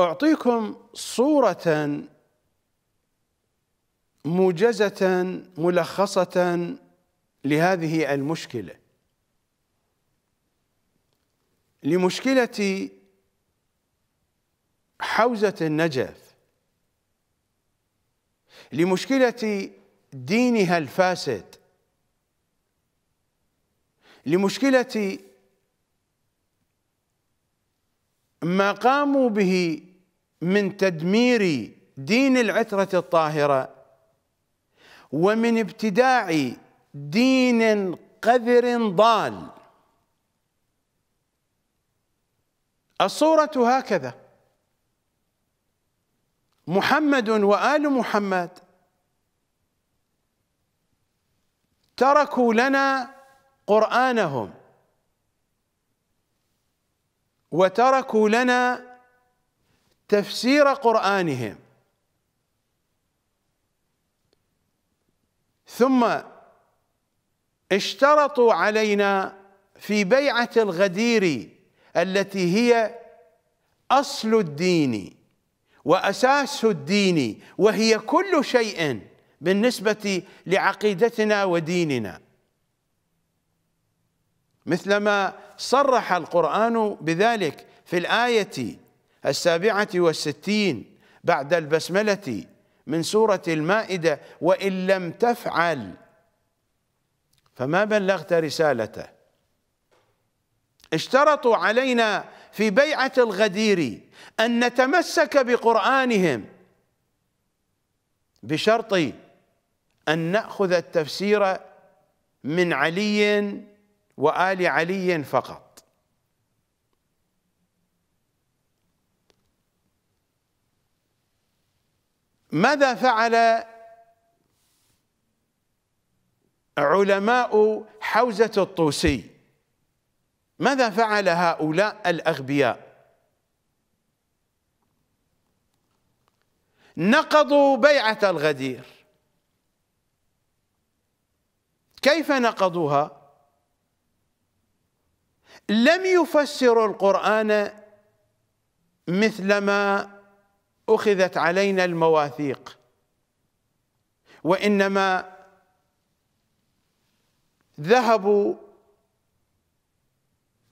أعطيكم صورة موجزة ملخصة لهذه المشكلة لمشكلة حوزة النجف لمشكلة دينها الفاسد لمشكلة ما قاموا به من تدمير دين العترة الطاهرة ومن ابتداع دين قذر ضال الصورة هكذا محمد وآل محمد تركوا لنا قرآنهم وتركوا لنا تفسير قرآنهم ثم اشترطوا علينا في بيعة الغدير التي هي أصل الدين وأساس الدين وهي كل شيء بالنسبة لعقيدتنا وديننا مثلما صرح القرآن بذلك في الآية السابعة والستين بعد البسملة من سورة المائدة وإن لم تفعل فما بلغت رسالته اشترطوا علينا في بيعة الغدير أن نتمسك بقرآنهم بشرط أن نأخذ التفسير من علي وآل علي فقط ماذا فعل علماء حوزة الطوسي ماذا فعل هؤلاء الأغبياء نقضوا بيعة الغدير كيف نقضوها لم يفسروا القرآن مثلما أخذت علينا المواثيق وإنما ذهبوا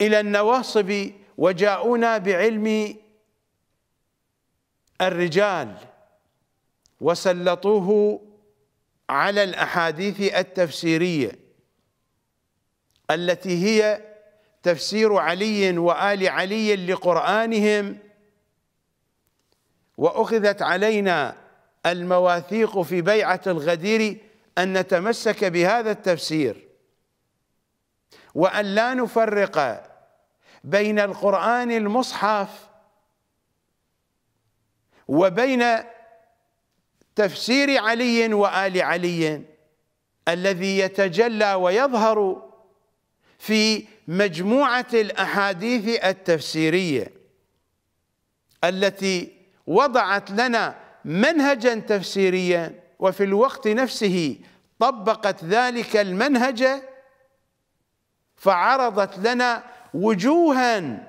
إلى النواصب وجاءونا بعلم الرجال وسلطوه على الأحاديث التفسيرية التي هي تفسير علي وآل علي لقرآنهم وأخذت علينا المواثيق في بيعة الغدير أن نتمسك بهذا التفسير وأن لا نفرق بين القرآن المصحف وبين تفسير علي وآل علي الذي يتجلى ويظهر في مجموعة الأحاديث التفسيرية التي وضعت لنا منهجا تفسيريا وفي الوقت نفسه طبقت ذلك المنهج فعرضت لنا وجوها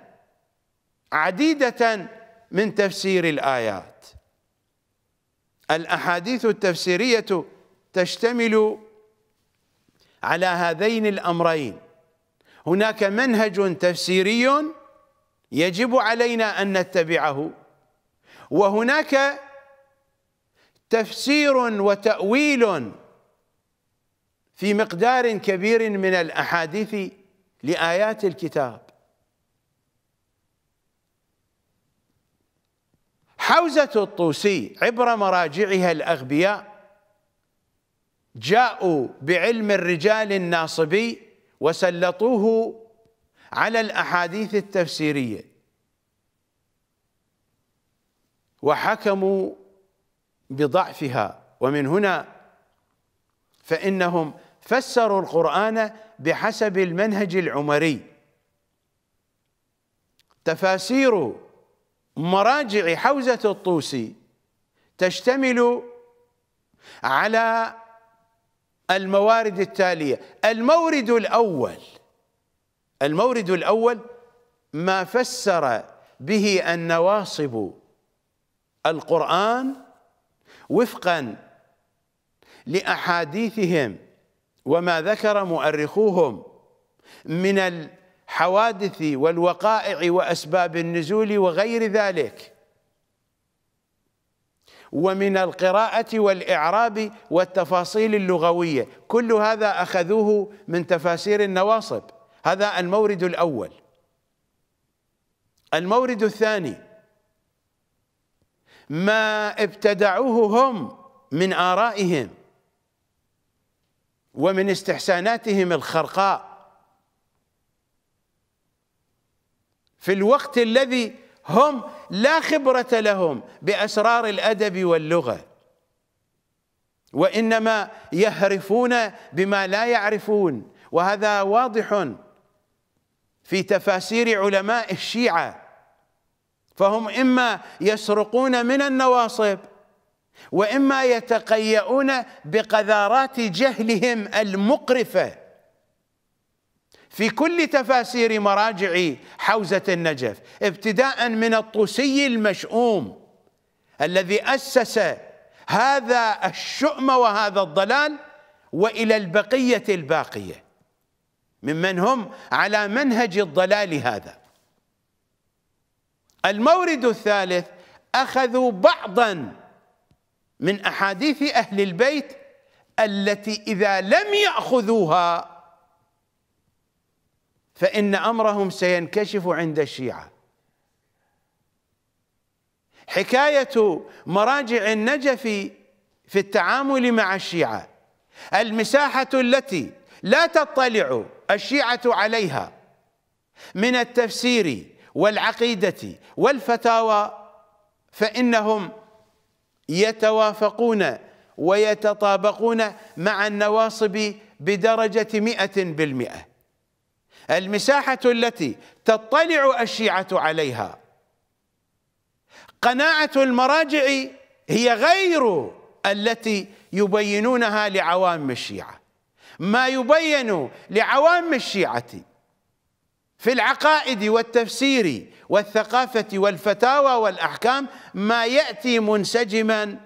عديدة من تفسير الآيات الأحاديث التفسيرية تشتمل على هذين الأمرين هناك منهج تفسيري يجب علينا أن نتبعه وهناك تفسير وتأويل في مقدار كبير من الأحاديث لآيات الكتاب حوزة الطوسي عبر مراجعها الأغبياء جاءوا بعلم الرجال الناصبي وسلطوه على الأحاديث التفسيرية وحكموا بضعفها ومن هنا فإنهم فسروا القرآن بحسب المنهج العمري تفاسير مراجع حوزة الطوسي تشتمل على الموارد التالية المورد الأول المورد الأول ما فسر به النواصب القرآن وفقا لأحاديثهم وما ذكر مؤرخوهم من الحوادث والوقائع وأسباب النزول وغير ذلك ومن القراءة والإعراب والتفاصيل اللغوية كل هذا أخذوه من تفاسير النواصب هذا المورد الأول المورد الثاني ما ابتدعوه هم من آرائهم ومن استحساناتهم الخرقاء في الوقت الذي هم لا خبرة لهم بأسرار الأدب واللغة وإنما يهرفون بما لا يعرفون وهذا واضح في تفاسير علماء الشيعة فهم إما يسرقون من النواصب وإما يتقيؤون بقذارات جهلهم المقرفة في كل تفاسير مراجع حوزة النجف ابتداء من الطوسي المشؤوم الذي أسس هذا الشؤم وهذا الضلال وإلى البقية الباقية ممن هم على منهج الضلال هذا المورد الثالث أخذوا بعضا من أحاديث أهل البيت التي إذا لم يأخذوها فإن أمرهم سينكشف عند الشيعة حكاية مراجع النجف في التعامل مع الشيعة المساحة التي لا تطلع الشيعة عليها من التفسير والعقيدة والفتاوى فإنهم يتوافقون ويتطابقون مع النواصب بدرجة مئة بالمئة المساحة التي تطلع الشيعة عليها قناعة المراجع هي غير التي يبينونها لعوام الشيعة ما يبين لعوام الشيعة في العقائد والتفسير والثقافة والفتاوى والأحكام ما يأتي منسجما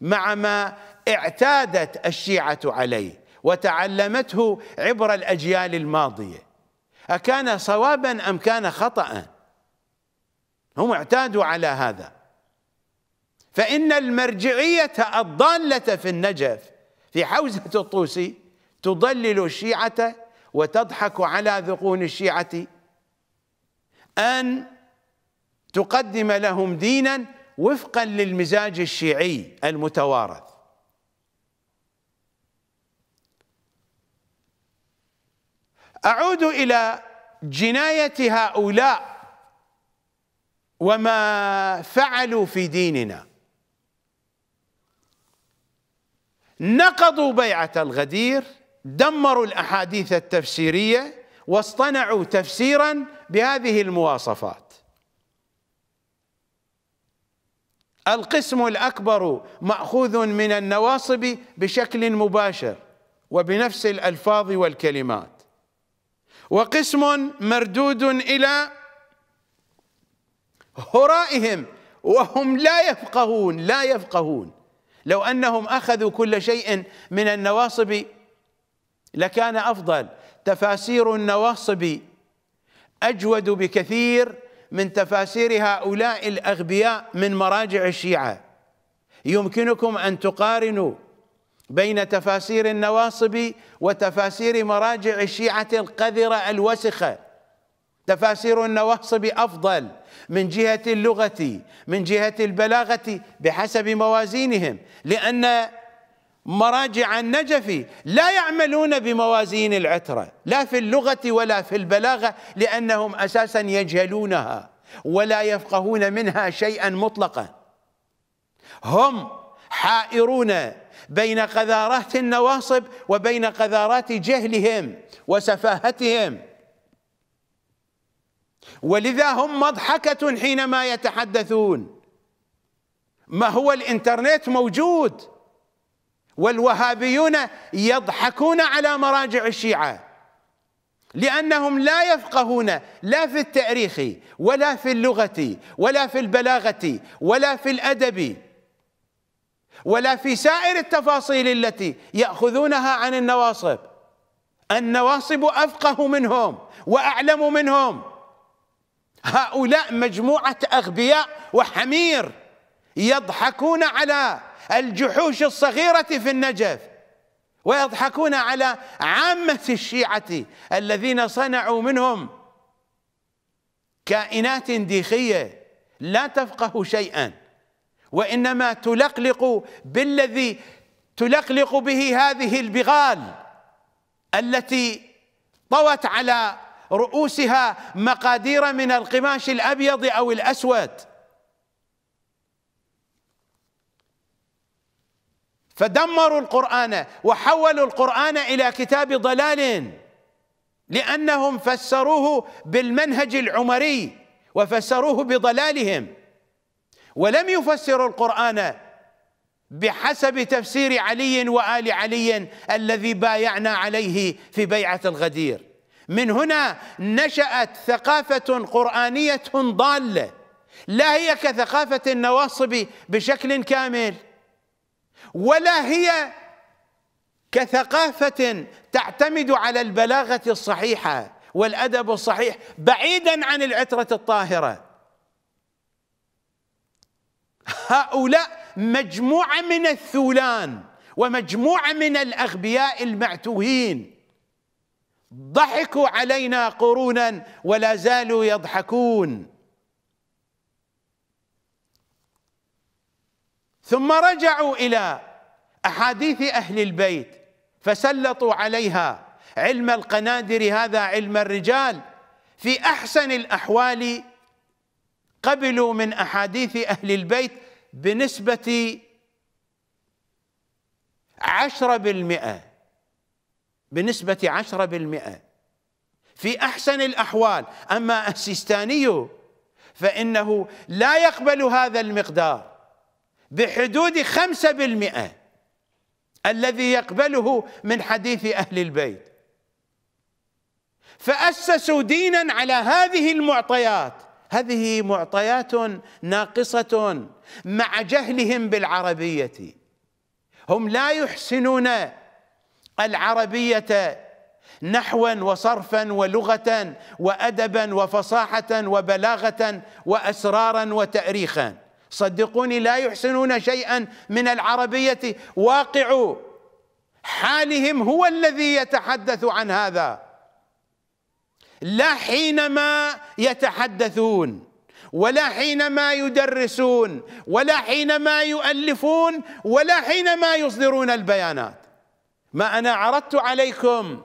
مع ما اعتادت الشيعة عليه وتعلمته عبر الأجيال الماضية أكان صوابا أم كان خطأ هم اعتادوا على هذا فإن المرجعية الضالة في النجف في حوزة الطوسي تضلل الشيعة وتضحك على ذقون الشيعة أن تقدم لهم دينا وفقا للمزاج الشيعي المتوارث أعود إلى جناية هؤلاء وما فعلوا في ديننا نقضوا بيعة الغدير دمروا الأحاديث التفسيرية واصطنعوا تفسيرا بهذه المواصفات القسم الأكبر مأخوذ من النواصب بشكل مباشر وبنفس الألفاظ والكلمات وقسم مردود إلى هرائهم وهم لا يفقهون لا يفقهون لو أنهم أخذوا كل شيء من النواصب لكان أفضل تفاسير النواصب أجود بكثير من تفاسير هؤلاء الأغبياء من مراجع الشيعة يمكنكم أن تقارنوا بين تفاسير النواصب وتفاسير مراجع الشيعة القذرة الوسخة تفاسير النواصب أفضل من جهة اللغة من جهة البلاغة بحسب موازينهم لأن مراجع النجف لا يعملون بموازين العترة لا في اللغة ولا في البلاغة لأنهم أساسا يجهلونها ولا يفقهون منها شيئا مطلقا هم حائرون بين قذارات النواصب وبين قذارات جهلهم وسفاهتهم ولذا هم مضحكة حينما يتحدثون ما هو الانترنت موجود والوهابيون يضحكون على مراجع الشيعة لأنهم لا يفقهون لا في التاريخ ولا في اللغة ولا في البلاغة ولا في الأدب ولا في سائر التفاصيل التي يأخذونها عن النواصب النواصب أفقه منهم وأعلم منهم هؤلاء مجموعة أغبياء وحمير يضحكون على الجحوش الصغيرة في النجف ويضحكون على عامة الشيعة الذين صنعوا منهم كائنات ديخية لا تفقه شيئا وإنما تلقلق بالذي تلقلق به هذه البغال التي طوت على رؤوسها مقادير من القماش الأبيض أو الأسود فدمروا القرآن وحولوا القرآن إلى كتاب ضلال لأنهم فسروه بالمنهج العمري وفسروه بضلالهم ولم يفسروا القرآن بحسب تفسير علي وآل علي الذي بايعنا عليه في بيعة الغدير من هنا نشأت ثقافة قرآنية ضالة لا هي كثقافة النواصب بشكل كامل ولا هي كثقافة تعتمد على البلاغة الصحيحة والأدب الصحيح بعيدا عن العترة الطاهرة هؤلاء مجموعة من الثولان ومجموعة من الأغبياء المعتوهين ضحكوا علينا قرونا ولا زالوا يضحكون ثم رجعوا إلى أحاديث أهل البيت فسلطوا عليها علم القنادر هذا علم الرجال في أحسن الأحوال قبلوا من أحاديث أهل البيت بنسبة عشرة بالمئة بنسبة عشرة بالمئة في أحسن الأحوال أما السيستاني فإنه لا يقبل هذا المقدار بحدود خمسة بالمئة الذي يقبله من حديث أهل البيت فأسسوا دينا على هذه المعطيات هذه معطيات ناقصة مع جهلهم بالعربية هم لا يحسنون العربية نحوا وصرفا ولغة وأدبا وفصاحة وبلاغة وأسرارا وتأريخا صدقوني لا يحسنون شيئا من العربية واقع حالهم هو الذي يتحدث عن هذا لا حينما يتحدثون ولا حينما يدرسون ولا حينما يؤلفون ولا حينما يصدرون البيانات ما أنا عرضت عليكم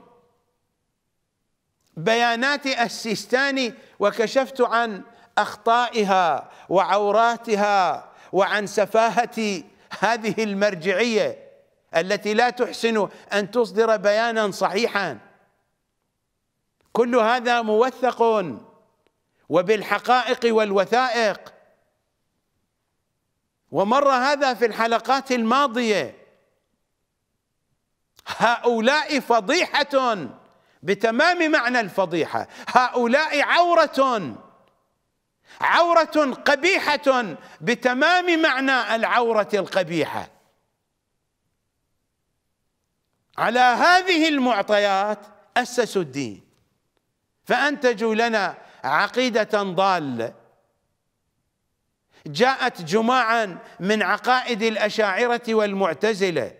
بيانات السيستاني وكشفت عن اخطائها وعوراتها وعن سفاهه هذه المرجعيه التي لا تحسن ان تصدر بيانا صحيحا كل هذا موثق وبالحقائق والوثائق ومر هذا في الحلقات الماضيه هؤلاء فضيحه بتمام معنى الفضيحه هؤلاء عوره عورة قبيحة بتمام معنى العورة القبيحة على هذه المعطيات أسسوا الدين فأنتجوا لنا عقيدة ضالة جاءت جماعا من عقائد الأشاعرة والمعتزلة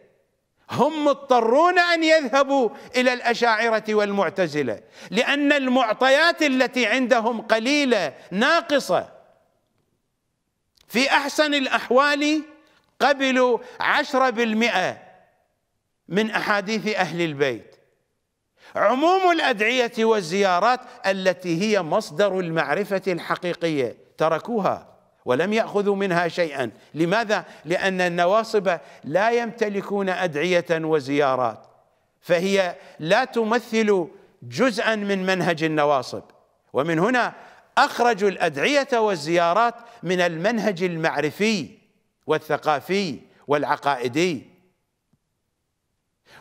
هم مضطرون ان يذهبوا الى الاشاعره والمعتزله لان المعطيات التي عندهم قليله ناقصه في احسن الاحوال قبلوا عشرة بالمئة من أحاديث أهل البيت عموم الأدعية والزيارات التي هي مصدر المعرفة الحقيقية تركوها ولم يأخذوا منها شيئا لماذا؟ لأن النواصب لا يمتلكون أدعية وزيارات فهي لا تمثل جزءا من منهج النواصب ومن هنا أخرجوا الأدعية والزيارات من المنهج المعرفي والثقافي والعقائدي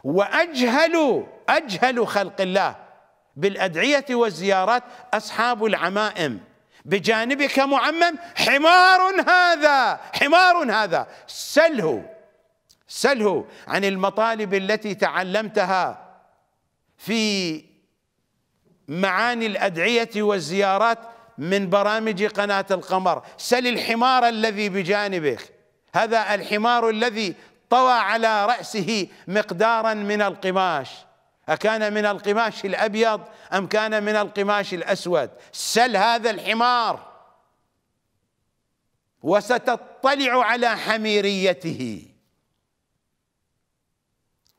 وأجهلوا أجهلوا خلق الله بالأدعية والزيارات أصحاب العمائم بجانبك معمم حمار هذا حمار هذا سله سله عن المطالب التي تعلمتها في معاني الأدعية والزيارات من برامج قناة القمر سل الحمار الذي بجانبك هذا الحمار الذي طوى على رأسه مقدارا من القماش أكان من القماش الأبيض أم كان من القماش الأسود سل هذا الحمار وستطلع على حميريته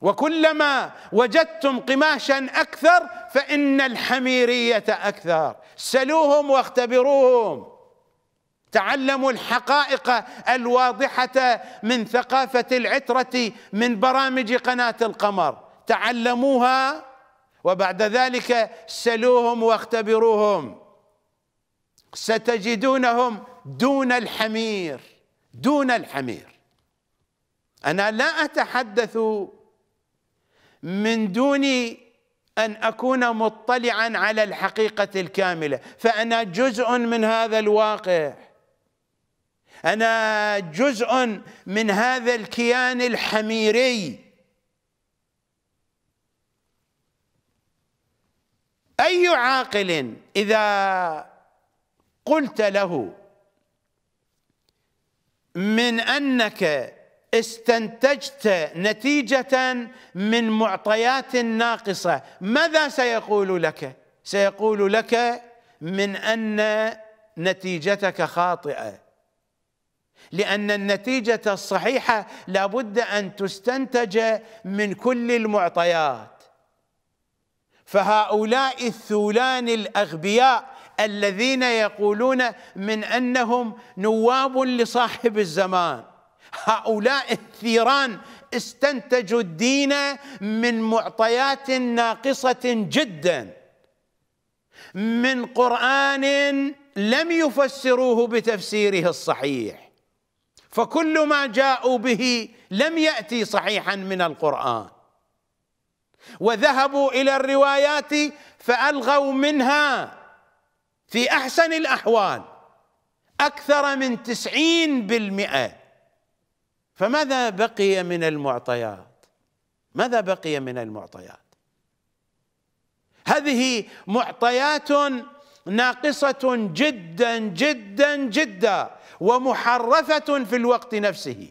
وكلما وجدتم قماشا أكثر فإن الحميرية أكثر سلوهم واختبروهم تعلموا الحقائق الواضحة من ثقافة العترة من برامج قناة القمر تعلموها وبعد ذلك سلوهم واختبروهم ستجدونهم دون الحمير دون الحمير انا لا اتحدث من دون ان اكون مطلعا على الحقيقه الكامله فانا جزء من هذا الواقع انا جزء من هذا الكيان الحميري أي عاقل إذا قلت له من أنك استنتجت نتيجة من معطيات ناقصة ماذا سيقول لك؟ سيقول لك من أن نتيجتك خاطئة لأن النتيجة الصحيحة لابد أن تستنتج من كل المعطيات فهؤلاء الثولان الاغبياء الذين يقولون من انهم نواب لصاحب الزمان هؤلاء الثيران استنتجوا الدين من معطيات ناقصه جدا من قران لم يفسروه بتفسيره الصحيح فكل ما جاءوا به لم ياتي صحيحا من القران وذهبوا إلى الروايات فألغوا منها في أحسن الأحوال أكثر من تسعين بالمئة فماذا بقي من المعطيات ماذا بقي من المعطيات هذه معطيات ناقصة جدا جدا جدا ومحرفة في الوقت نفسه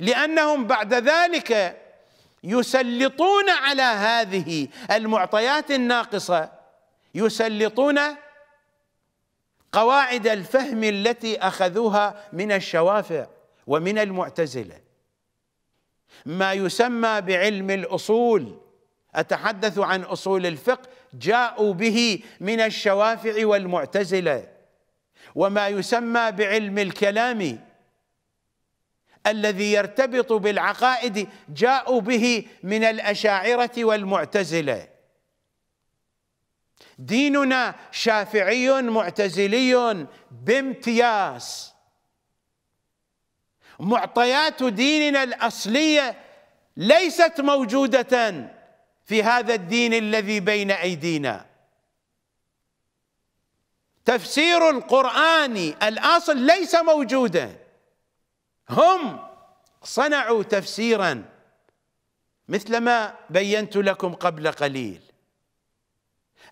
لأنهم بعد ذلك يسلطون على هذه المعطيات الناقصه يسلطون قواعد الفهم التي اخذوها من الشوافع ومن المعتزله ما يسمى بعلم الاصول اتحدث عن اصول الفقه جاءوا به من الشوافع والمعتزله وما يسمى بعلم الكلام الذي يرتبط بالعقائد جاءوا به من الاشاعره والمعتزله ديننا شافعي معتزلي بامتياز معطيات ديننا الاصليه ليست موجوده في هذا الدين الذي بين ايدينا تفسير القران الاصل ليس موجودا هم صنعوا تفسيرا مثل ما بينت لكم قبل قليل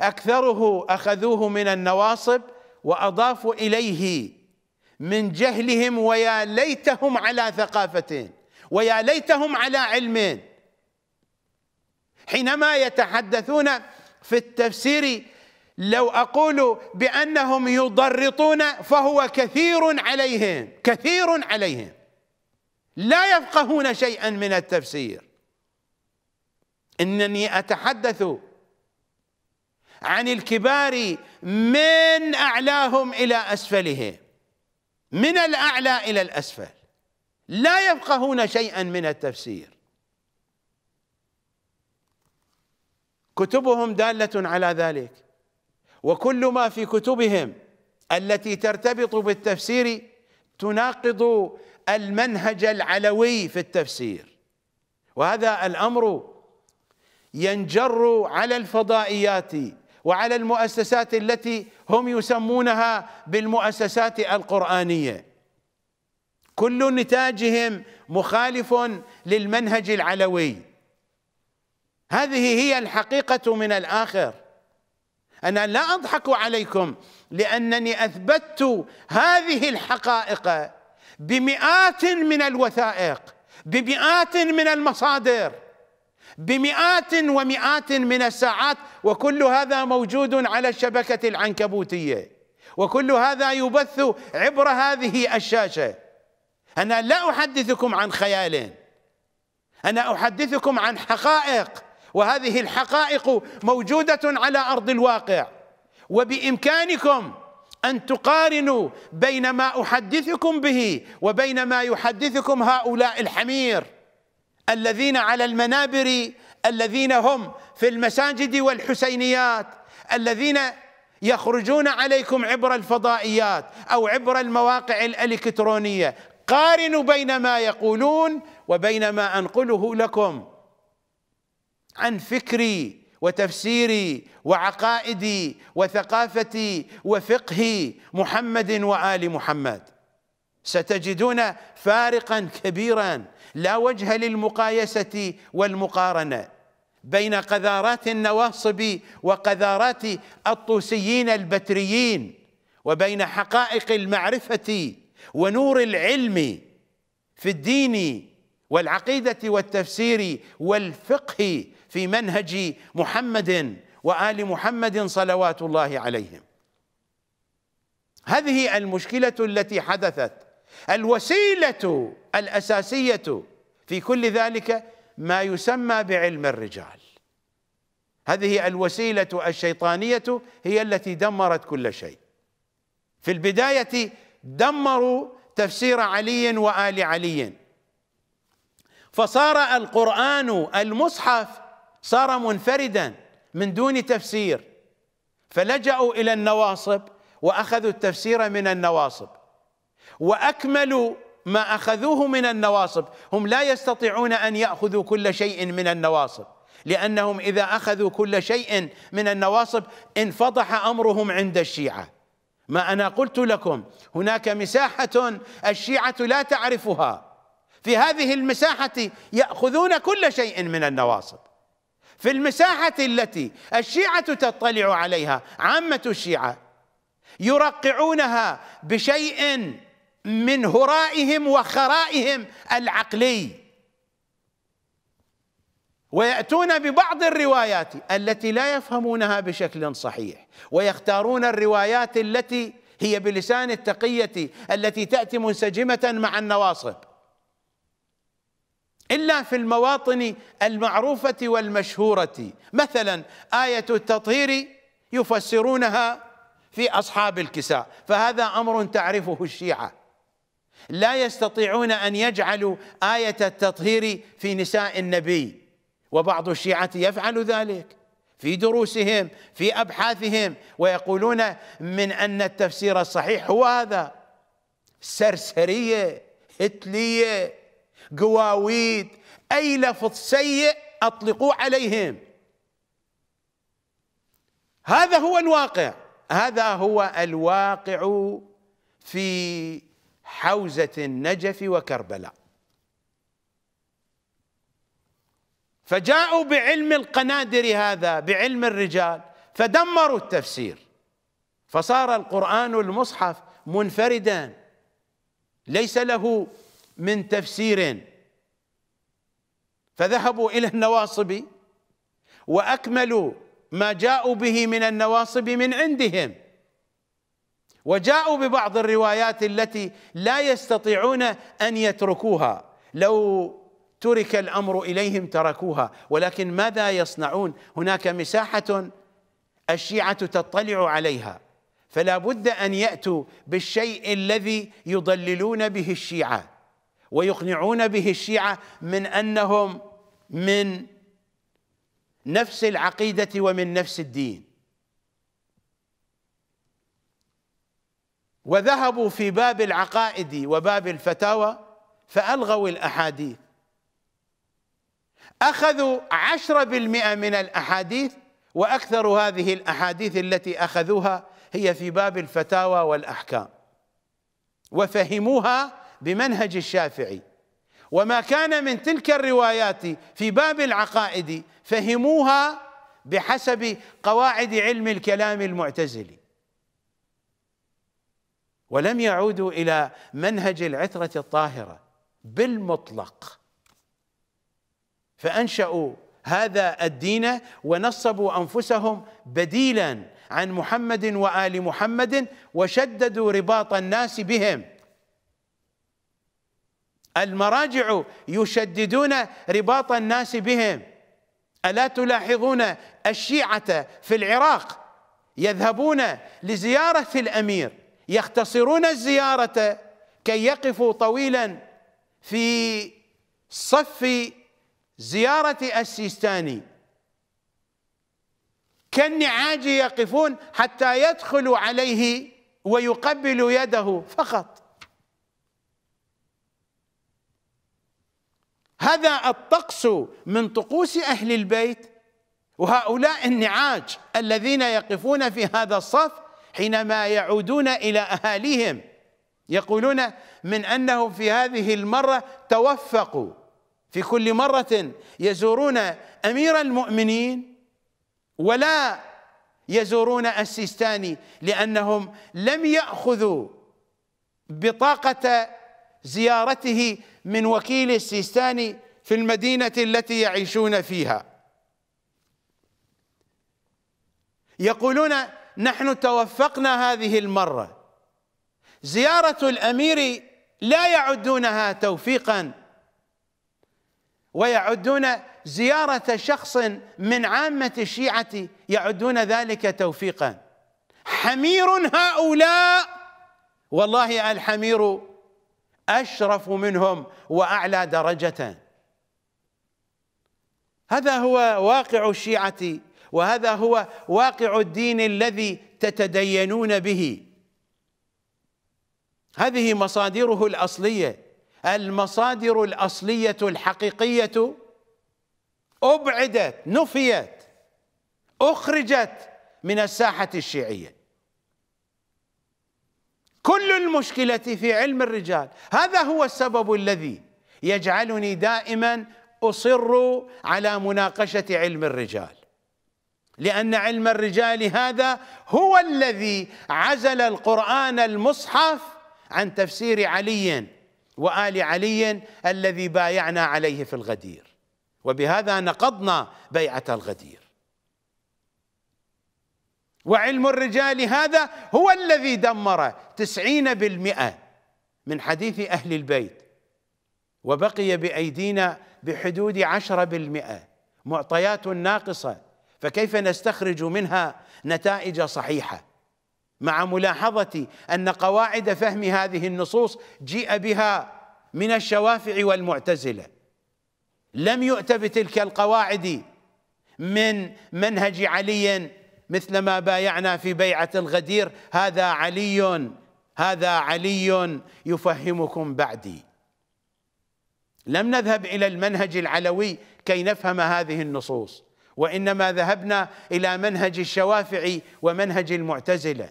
أكثره أخذوه من النواصب وأضافوا إليه من جهلهم ويا ليتهم على ثقافة ويا ليتهم على علم حينما يتحدثون في التفسير لو أقول بأنهم يضرطون فهو كثير عليهم كثير عليهم لا يفقهون شيئا من التفسير انني اتحدث عن الكبار من اعلاهم الى اسفلهم من الاعلى الى الاسفل لا يفقهون شيئا من التفسير كتبهم داله على ذلك وكل ما في كتبهم التي ترتبط بالتفسير تناقض المنهج العلوي في التفسير وهذا الأمر ينجر على الفضائيات وعلى المؤسسات التي هم يسمونها بالمؤسسات القرآنية كل نتاجهم مخالف للمنهج العلوي هذه هي الحقيقة من الآخر أنا لا أضحك عليكم لأنني أثبتت هذه الحقائق بمئات من الوثائق بمئات من المصادر بمئات ومئات من الساعات وكل هذا موجود على الشبكة العنكبوتية وكل هذا يبث عبر هذه الشاشة أنا لا أحدثكم عن خيال أنا أحدثكم عن حقائق وهذه الحقائق موجودة على أرض الواقع وبإمكانكم أن تقارنوا بين ما أحدثكم به وبين ما يحدثكم هؤلاء الحمير الذين على المنابر الذين هم في المساجد والحسينيات الذين يخرجون عليكم عبر الفضائيات أو عبر المواقع الإلكترونية قارنوا بين ما يقولون وبين ما أنقله لكم عن فكري وتفسيري وعقائدي وثقافتي وفقهي محمد وآل محمد ستجدون فارقا كبيرا لا وجه للمقايسة والمقارنة بين قذارات النواصب وقذارات الطوسيين البتريين وبين حقائق المعرفة ونور العلم في الدين والعقيدة والتفسير والفقه في منهج محمد وال محمد صلوات الله عليهم هذه المشكله التي حدثت الوسيله الاساسيه في كل ذلك ما يسمى بعلم الرجال هذه الوسيله الشيطانيه هي التي دمرت كل شيء في البدايه دمروا تفسير علي وال علي فصار القران المصحف صار منفردا من دون تفسير فلجأوا إلى النواصب وأخذوا التفسير من النواصب وأكملوا ما أخذوه من النواصب هم لا يستطيعون أن يأخذوا كل شيء من النواصب لأنهم إذا أخذوا كل شيء من النواصب انفضح أمرهم عند الشيعة ما أنا قلت لكم هناك مساحة الشيعة لا تعرفها في هذه المساحة يأخذون كل شيء من النواصب في المساحة التي الشيعة تطلع عليها عامة الشيعة يرقعونها بشيء من هرائهم وخرائهم العقلي ويأتون ببعض الروايات التي لا يفهمونها بشكل صحيح ويختارون الروايات التي هي بلسان التقية التي تأتي منسجمة مع النواصب إلا في المواطن المعروفة والمشهورة مثلا آية التطهير يفسرونها في أصحاب الكساء فهذا أمر تعرفه الشيعة لا يستطيعون أن يجعلوا آية التطهير في نساء النبي وبعض الشيعة يفعل ذلك في دروسهم في أبحاثهم ويقولون من أن التفسير الصحيح هو هذا سرسرية هتلية قواويد أي لفظ سيء أطلقوه عليهم هذا هو الواقع هذا هو الواقع في حوزة النجف وكربلاء فجاءوا بعلم القنادر هذا بعلم الرجال فدمروا التفسير فصار القرآن المصحف منفردا ليس له من تفسير فذهبوا إلى النواصب وأكملوا ما جاءوا به من النواصب من عندهم وجاءوا ببعض الروايات التي لا يستطيعون أن يتركوها لو ترك الأمر إليهم تركوها ولكن ماذا يصنعون هناك مساحة الشيعة تطلع عليها فلا بد أن يأتوا بالشيء الذي يضللون به الشيعة ويقنعون به الشيعة من أنهم من نفس العقيدة ومن نفس الدين وذهبوا في باب العقائد وباب الفتاوى فألغوا الأحاديث أخذوا عشرة بالمئة من الأحاديث وأكثر هذه الأحاديث التي أخذوها هي في باب الفتاوى والأحكام وفهموها بمنهج الشافعي وما كان من تلك الروايات في باب العقائد فهموها بحسب قواعد علم الكلام المعتزلي ولم يعودوا الى منهج العتره الطاهره بالمطلق فانشاوا هذا الدين ونصبوا انفسهم بديلا عن محمد وال محمد وشددوا رباط الناس بهم المراجع يشددون رباط الناس بهم ألا تلاحظون الشيعة في العراق يذهبون لزيارة الأمير يختصرون الزيارة كي يقفوا طويلا في صف زيارة السيستاني كالنعاج يقفون حتى يدخلوا عليه ويقبلوا يده فقط هذا الطقس من طقوس اهل البيت وهؤلاء النعاج الذين يقفون في هذا الصف حينما يعودون الى اهاليهم يقولون من انه في هذه المره توفقوا في كل مره يزورون امير المؤمنين ولا يزورون السيستاني لانهم لم ياخذوا بطاقه زيارته من وكيل السيستاني في المدينة التي يعيشون فيها يقولون نحن توفقنا هذه المرة زيارة الأمير لا يعدونها توفيقا ويعدون زيارة شخص من عامة الشيعة يعدون ذلك توفيقا حمير هؤلاء والله الحمير أشرف منهم وأعلى درجة هذا هو واقع الشيعة وهذا هو واقع الدين الذي تتدينون به هذه مصادره الأصلية المصادر الأصلية الحقيقية أبعدت نفيت أخرجت من الساحة الشيعية كل المشكلة في علم الرجال هذا هو السبب الذي يجعلني دائما أصر على مناقشة علم الرجال لأن علم الرجال هذا هو الذي عزل القرآن المصحف عن تفسير علي وآل علي الذي بايعنا عليه في الغدير وبهذا نقضنا بيعة الغدير وعلم الرجال هذا هو الذي دمر تسعين بالمئة من حديث أهل البيت وبقي بأيدينا بحدود عشرة بالمئة معطيات ناقصة فكيف نستخرج منها نتائج صحيحة مع ملاحظة أن قواعد فهم هذه النصوص جيء بها من الشوافع والمعتزلة لم يؤت بتلك القواعد من منهج علي مثلما بايعنا في بيعة الغدير هذا علي هذا علي يفهمكم بعدي لم نذهب إلى المنهج العلوي كي نفهم هذه النصوص وإنما ذهبنا إلى منهج الشوافعي ومنهج المعتزلة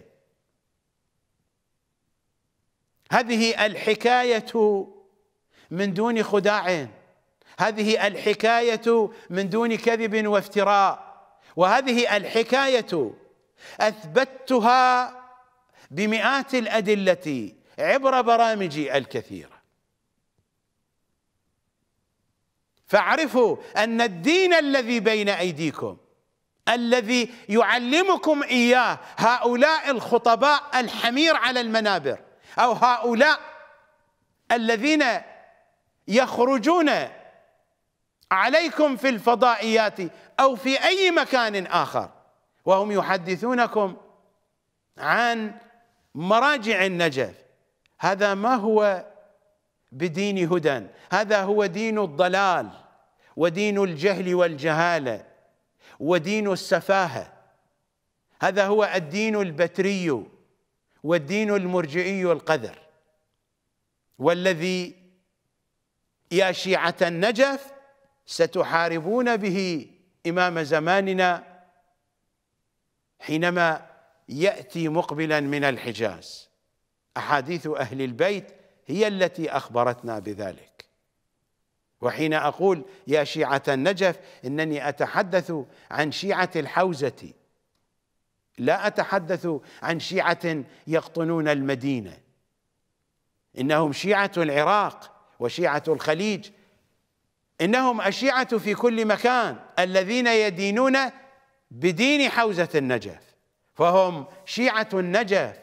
هذه الحكاية من دون خداع هذه الحكاية من دون كذب وافتراء وهذه الحكايه اثبتها بمئات الادله عبر برامجي الكثيره فاعرفوا ان الدين الذي بين ايديكم الذي يعلمكم اياه هؤلاء الخطباء الحمير على المنابر او هؤلاء الذين يخرجون عليكم في الفضائيات أو في أي مكان آخر وهم يحدثونكم عن مراجع النجف هذا ما هو بدين هدى هذا هو دين الضلال ودين الجهل والجهالة ودين السفاهة هذا هو الدين البتري والدين المرجئي القذر والذي يا شيعة النجف ستحاربون به إمام زماننا حينما يأتي مقبلا من الحجاز أحاديث أهل البيت هي التي أخبرتنا بذلك وحين أقول يا شيعة النجف إنني أتحدث عن شيعة الحوزة لا أتحدث عن شيعة يقطنون المدينة إنهم شيعة العراق وشيعة الخليج إنهم أشيعة في كل مكان الذين يدينون بدين حوزة النجف فهم شيعة النجف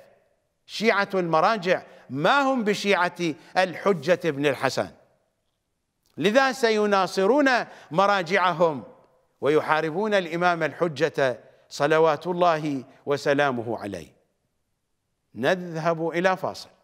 شيعة المراجع ما هم بشيعة الحجة بن الحسن لذا سيناصرون مراجعهم ويحاربون الإمام الحجة صلوات الله وسلامه عليه نذهب إلى فاصل